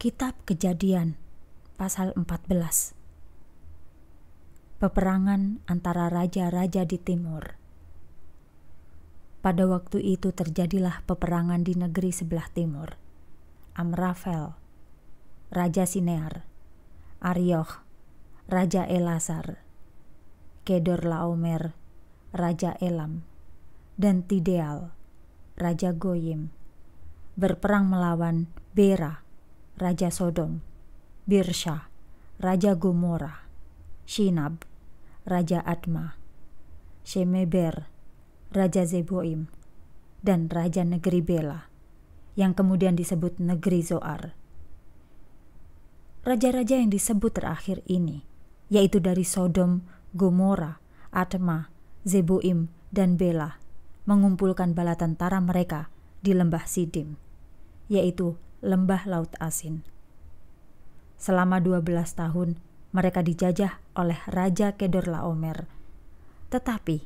Kitab Kejadian pasal 14 Peperangan antara raja-raja di timur Pada waktu itu terjadilah peperangan di negeri sebelah timur Amrafel Raja Sinear Arioch Raja Elasar Kedor Laomer Raja Elam dan Tideal Raja Goyim berperang melawan Bera Raja Sodom, Birsha, Raja Gomora, Shinab, Raja Atma, Shemeber, Raja Zeboim, dan Raja Negeri Bela, yang kemudian disebut Negeri Zoar. Raja-raja yang disebut terakhir ini, yaitu dari Sodom, Gomora, Atma, Zeboim, dan Bela, mengumpulkan bala tentara mereka di lembah Sidim, yaitu lembah Laut Asin. Selama 12 tahun, mereka dijajah oleh Raja Kedor Laomer. Tetapi,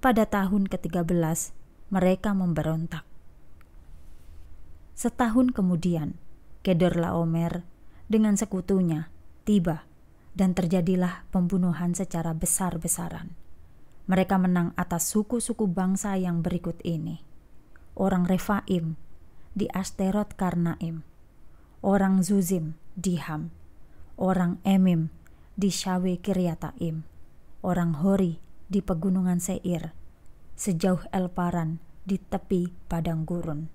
pada tahun ke-13, mereka memberontak. Setahun kemudian, Kedor Laomer dengan sekutunya tiba dan terjadilah pembunuhan secara besar-besaran. Mereka menang atas suku-suku bangsa yang berikut ini. Orang Refaim di Asterot Karnaim, orang Zuzim di Ham, orang Emim di Syawe Kiryataim, orang Hori di Pegunungan Seir, sejauh Elparan di tepi padang gurun.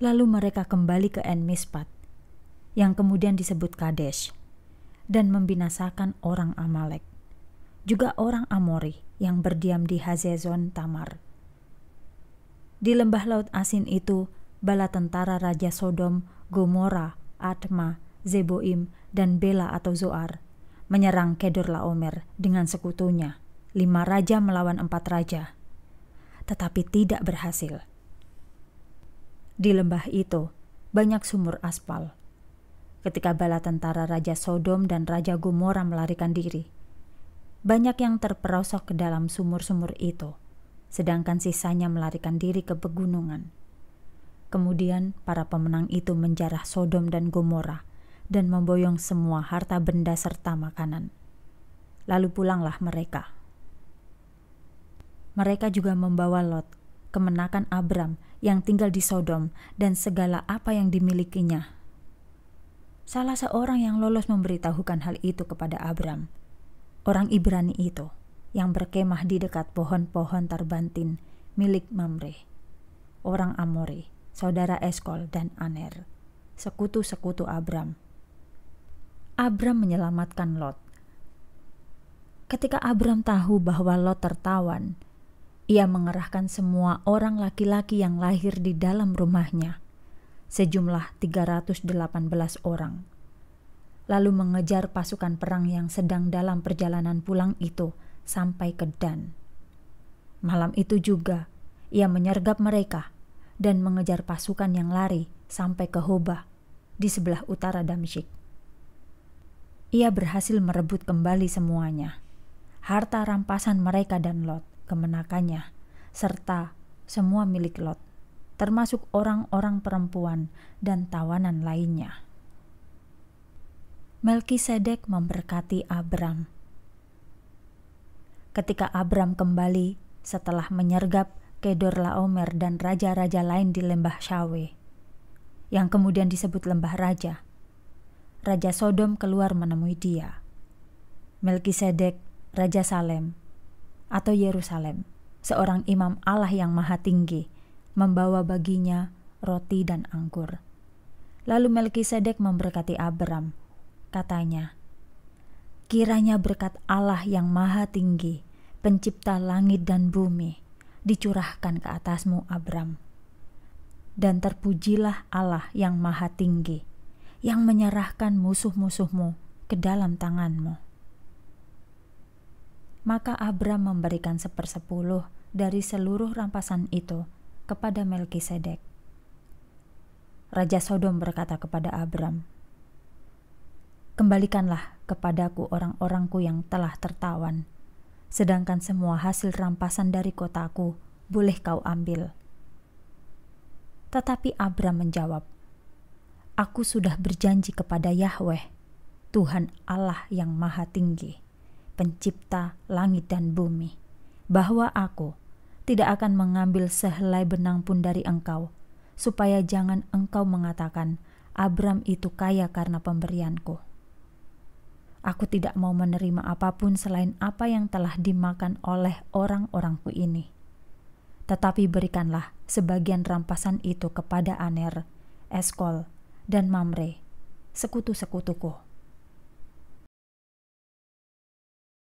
Lalu mereka kembali ke En Mispat, yang kemudian disebut Kadesh, dan membinasakan orang Amalek, juga orang Amori yang berdiam di Hazezon Tamar. Di lembah laut asin itu, bala tentara Raja Sodom, Gomora, Atma, Zeboim, dan Bela atau Zoar menyerang Omer dengan sekutunya. Lima raja melawan empat raja, tetapi tidak berhasil. Di lembah itu, banyak sumur aspal. Ketika bala tentara Raja Sodom dan Raja Gomora melarikan diri, banyak yang terperosok ke dalam sumur-sumur itu sedangkan sisanya melarikan diri ke pegunungan. Kemudian para pemenang itu menjarah Sodom dan Gomora dan memboyong semua harta benda serta makanan. Lalu pulanglah mereka. Mereka juga membawa Lot, kemenakan Abram yang tinggal di Sodom dan segala apa yang dimilikinya. Salah seorang yang lolos memberitahukan hal itu kepada Abram, orang Ibrani itu yang berkemah di dekat pohon-pohon terbantin milik Mamre, orang Amore, saudara Eskol dan Aner, sekutu-sekutu Abram. Abram menyelamatkan Lot. Ketika Abram tahu bahwa Lot tertawan, ia mengerahkan semua orang laki-laki yang lahir di dalam rumahnya, sejumlah 318 orang, lalu mengejar pasukan perang yang sedang dalam perjalanan pulang itu – sampai ke Dan. Malam itu juga ia menyergap mereka dan mengejar pasukan yang lari sampai ke Hoba di sebelah utara Damsyik. Ia berhasil merebut kembali semuanya, harta rampasan mereka dan Lot, kemenakannya, serta semua milik Lot, termasuk orang-orang perempuan dan tawanan lainnya. Melkisedek memberkati Abram ketika Abram kembali setelah menyergap Kedor Laomer dan raja-raja lain di lembah Shawe, yang kemudian disebut lembah raja. Raja Sodom keluar menemui dia. Melkisedek, Raja Salem, atau Yerusalem, seorang imam Allah yang maha tinggi, membawa baginya roti dan anggur. Lalu Melkisedek memberkati Abram. Katanya, Kiranya berkat Allah yang maha tinggi pencipta langit dan bumi, dicurahkan ke atasmu Abram. Dan terpujilah Allah yang maha tinggi, yang menyerahkan musuh-musuhmu ke dalam tanganmu. Maka Abram memberikan sepersepuluh dari seluruh rampasan itu kepada Melkisedek. Raja Sodom berkata kepada Abram, Kembalikanlah kepadaku orang-orangku yang telah tertawan, sedangkan semua hasil rampasan dari kotaku boleh kau ambil. Tetapi Abram menjawab, Aku sudah berjanji kepada Yahweh, Tuhan Allah yang maha tinggi, pencipta langit dan bumi, bahwa aku tidak akan mengambil sehelai benang pun dari engkau, supaya jangan engkau mengatakan, Abram itu kaya karena pemberianku.' Aku tidak mau menerima apapun selain apa yang telah dimakan oleh orang-orangku ini. Tetapi berikanlah sebagian rampasan itu kepada Aner, Eskol, dan Mamre, sekutu-sekutuku.